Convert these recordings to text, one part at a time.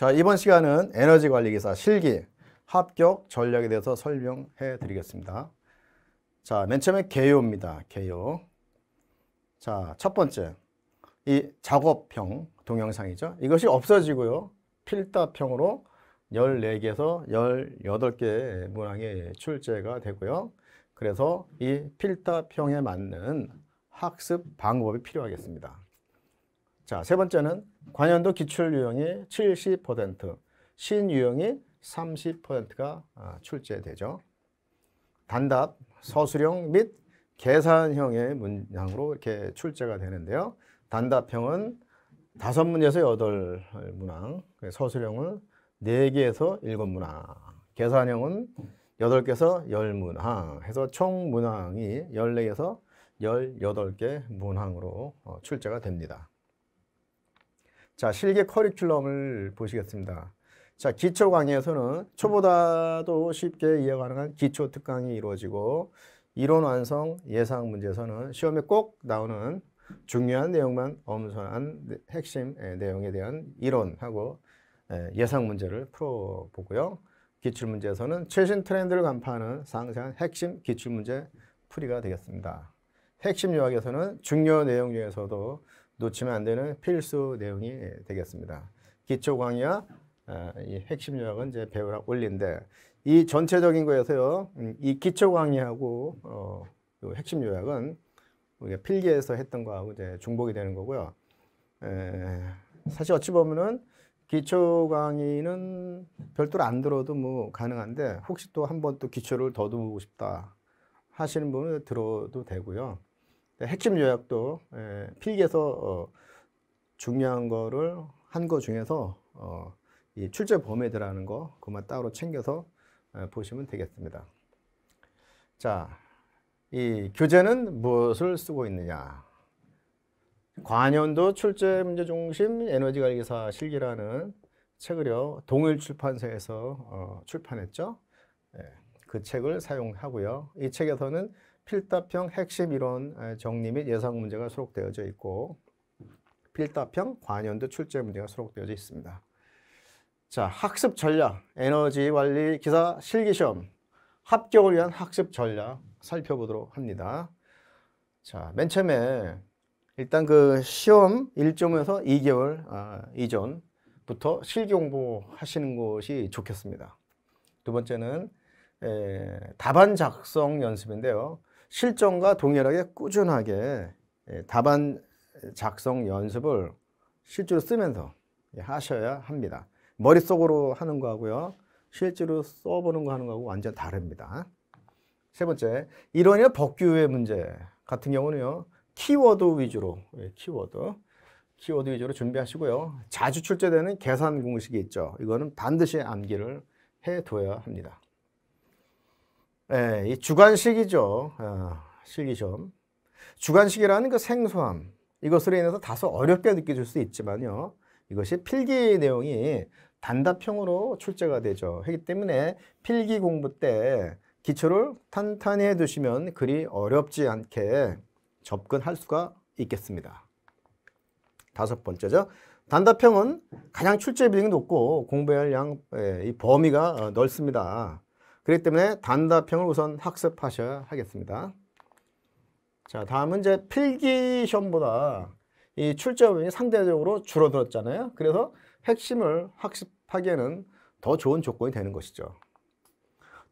자 이번 시간은 에너지관리기사 실기 합격 전략에 대해서 설명해 드리겠습니다. 자 맨 처음에 개요입니다. 개요. 자 첫 번째 이 작업형 동영상이죠. 이것이 없어지고요. 필답형으로 14개에서 18개의 문항이 출제가 되고요. 그래서 이 필답형에 맞는 학습 방법이 필요하겠습니다. 자, 세 번째는 관현도 기출 유형이 70%, 신 유형이 30%가 아, 출제되죠. 단답, 서술형 및 계산형의 문항으로 이렇게 출제가 되는데요. 단답형은 다섯 문제에서 여덟 문항, 서술형은 네개에서 일곱 문항, 계산형은 여덟 개에서열 문항, 해서 총 문항이 열네개에서 열여덟 개 문항으로 어, 출제가 됩니다. 자, 실기 커리큘럼을 보시겠습니다. 자, 기초 강의에서는 초보다도 쉽게 이해 가능한 기초 특강이 이루어지고 이론 완성 예상 문제에서는 시험에 꼭 나오는 중요한 내용만 엄선한 네, 핵심 내용에 대한 이론하고 예상 문제를 풀어보고요. 기출문제에서는 최신 트렌드를 간파하는 상세한 핵심 기출문제 풀이가 되겠습니다. 핵심 요약에서는 중요 내용 중에서도 놓치면 안 되는 필수 내용이 되겠습니다. 기초 강의와 아, 이 핵심 요약은 이제 배우랑 올린데 이 전체적인 거에서요. 음, 이 기초 강의하고 어, 핵심 요약은 우리가 필기에서 했던 거하고 이제 중복이 되는 거고요. 에, 사실 어찌 보면은 기초 강의는 별도로 안 들어도 뭐 가능한데 혹시 또 한 번 또 기초를 더듬고 싶다 하시는 분은 들어도 되고요. 네, 핵심 요약도 예, 필기에서 어, 중요한 거를 한 거 중에서 어, 이 출제 범위에 들어는거 그만 따로 챙겨서 어, 보시면 되겠습니다. 자, 이 교재는 무엇을 쓰고 있느냐? 관연도 출제 문제 중심 에너지 관리사 실기라는 책을요 동일 출판사에서 출판했죠. 예, 그 책을 사용하고요. 이 책에서는 필답형 핵심 이론 정리 및 예상 문제가 수록되어져 있고 필답형 관연도 출제 문제가 수록되어져 있습니다. 자, 학습 전략, 에너지 관리 기사 실기 시험 합격을 위한 학습 전략 살펴보도록 합니다. 자, 맨 처음에 일단 그 시험 일정에서 2개월 아, 이전부터 실기 공부 하시는 것이 좋겠습니다. 두 번째는 에, 답안 작성 연습인데요. 실전과 동일하게 꾸준하게 예, 답안 작성 연습을 실제로 쓰면서 예, 하셔야 합니다. 머릿속으로 하는 거하고요. 실제로 써보는 거 하는 거하고 완전 다릅니다. 세 번째, 이론이나 법규의 문제 같은 경우는요. 키워드 위주로, 예, 키워드, 키워드 위주로 준비하시고요. 자주 출제되는 계산 공식이 있죠. 이거는 반드시 암기를 해둬야 합니다. 예, 이 주관식이죠. 아, 실기시험. 주관식이라는 그 생소함. 이것으로 인해서 다소 어렵게 느껴질 수 있지만요. 이것이 필기 내용이 단답형으로 출제가 되죠. 하기 때문에 필기 공부 때 기초를 탄탄히 해두시면 그리 어렵지 않게 접근할 수가 있겠습니다. 다섯 번째죠. 단답형은 가장 출제 비중이 높고 공부할 양, 예, 이 범위가 어, 넓습니다. 그렇기 때문에 단답형을 우선 학습하셔야 하겠습니다. 자, 다음은 이제 필기 시험보다 이 출제 부분이 상대적으로 줄어들었잖아요. 그래서 핵심을 학습하기에는 더 좋은 조건이 되는 것이죠.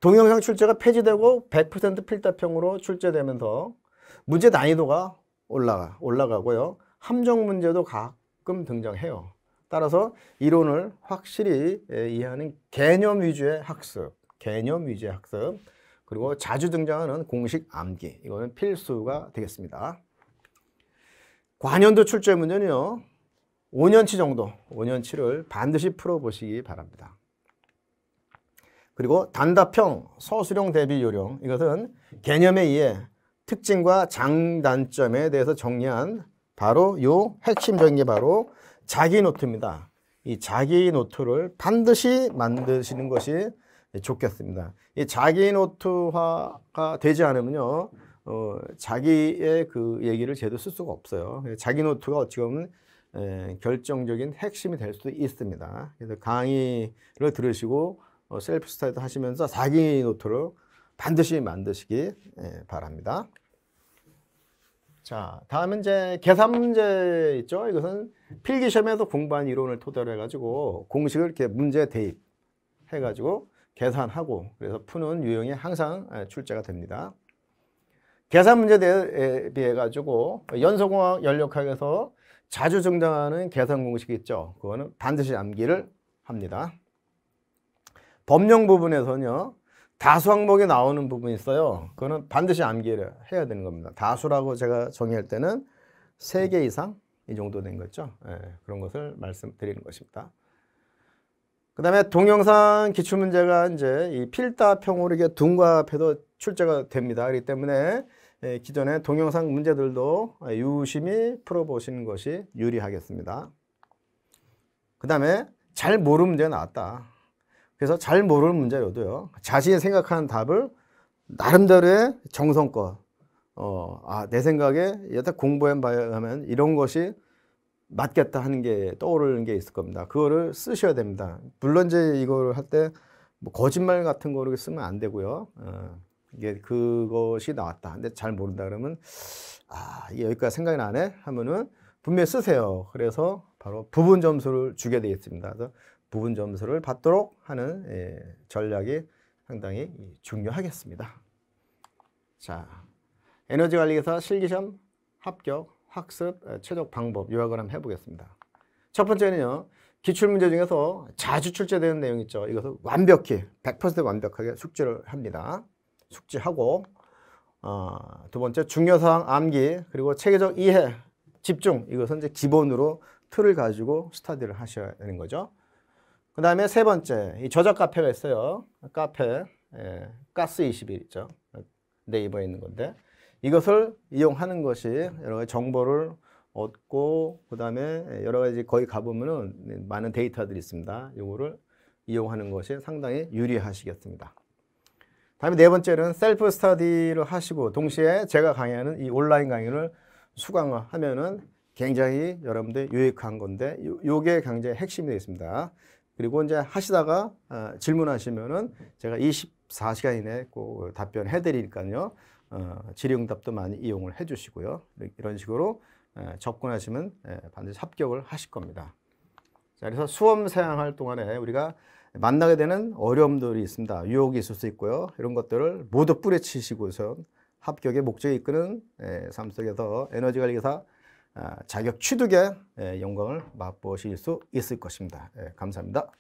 동영상 출제가 폐지되고 100% 필답형으로 출제되면서 문제 난이도가 올라가, 올라가고요. 함정 문제도 가끔 등장해요. 따라서 이론을 확실히 이해하는 개념 위주의 학습 개념 위주의 학습, 그리고 자주 등장하는 공식 암기. 이거는 필수가 되겠습니다. 관연도 출제 문제는요. 5년치 정도, 5년치를 반드시 풀어보시기 바랍니다. 그리고 단답형, 서술형 대비 요령 이것은 개념에 의해 특징과 장단점에 대해서 정리한 바로 요 핵심적인 게 바로 자기 노트입니다. 이 자기 노트를 반드시 만드시는 것이 좋겠습니다. 네, 이 자기 노트화가 되지 않으면요, 어, 자기의 그 얘기를 제대로 쓸 수가 없어요. 자기 노트가 어찌 보면 에, 결정적인 핵심이 될 수도 있습니다. 그래서 강의를 들으시고 어, 셀프 스타일 하시면서 자기 노트를 반드시 만드시기 에, 바랍니다. 자, 다음은 이제 계산 문제 있죠. 이것은 필기시험에서 공부한 이론을 토대로 해가지고 공식을 이렇게 문제 대입 해가지고 계산하고 그래서 푸는 유형이 항상 예, 출제가 됩니다. 계산 문제에 비해 가지고 연소공학 연력학에서 자주 등장하는 계산 공식이 있죠. 그거는 반드시 암기를 합니다. 법령 부분에서는요. 다수 항목이 나오는 부분이 있어요. 그거는 반드시 암기를 해야 되는 겁니다. 다수라고 제가 정의할 때는 세 개 이상 이 정도 된 거죠. 예, 그런 것을 말씀드리는 것입니다. 그 다음에 동영상 기출문제가 이제 이 필다 평오르기 둔과합해도 출제가 됩니다. 그렇기 때문에 예, 기존의 동영상 문제들도 유심히 풀어보시는 것이 유리하겠습니다. 그 다음에 잘 모르는 문제 나왔다. 그래서 잘 모르는 문제여도요. 자신이 생각하는 답을 나름대로의 정성껏 어, 아, 내 생각에 여태 공부한 바에 하면 이런 것이 맞겠다 하는 게 떠오르는 게 있을 겁니다. 그거를 쓰셔야 됩니다. 물론 이제 이걸 할때뭐 거짓말 같은 거를 쓰면 안 되고요. 어, 이게 그것이 나왔다. 근데 잘 모른다 그러면 아, 여기까지 생각이 나네 하면은 분명히 쓰세요. 그래서 바로 부분 점수를 주게 되겠습니다 그래서 부분 점수를 받도록 하는 예, 전략이 상당히 중요하겠습니다. 자, 에너지 관리에서 실기시험 합격. 학습 최적 방법 요약을 한번 해보겠습니다. 첫 번째는요. 기출문제 중에서 자주 출제되는 내용 있죠. 이것을 완벽히 100% 완벽하게 숙지를 합니다. 숙지하고 어, 두 번째 중요사항 암기 그리고 체계적 이해 집중 이것은 이제 기본으로 틀을 가지고 스타디를 하셔야 되는 거죠. 그 다음에 세 번째 이 저작 카페가 있어요. 카페 예, 가스 21 있죠. 네이버에 있는 건데 이것을 이용하는 것이 여러 가지 정보를 얻고 그다음에 여러 가지 거의 가보면은 많은 데이터들이 있습니다. 이거를 이용하는 것이 상당히 유리하시겠습니다. 다음에 네 번째는 셀프 스터디를 하시고 동시에 제가 강의하는 이 온라인 강의를 수강하면은 굉장히 여러분들 유익한 건데 요게 굉장히 핵심이 되겠습니다. 그리고 이제 하시다가 어, 질문하시면은 제가 24시간 이내에 꼭 답변해 드리니까요. 어, 질의응답도 많이 이용을 해주시고요. 이런 식으로 접근하시면 반드시 합격을 하실 겁니다. 자, 그래서 수험 생활 동안에 우리가 만나게 되는 어려움들이 있습니다. 유혹이 있을 수 있고요. 이런 것들을 모두 뿌리치시고서 합격의 목적이 이끄는 삶 속에서 에너지 관리사 아, 자격 취득의 영광을 맛보실 수 있을 것입니다. 예, 감사합니다.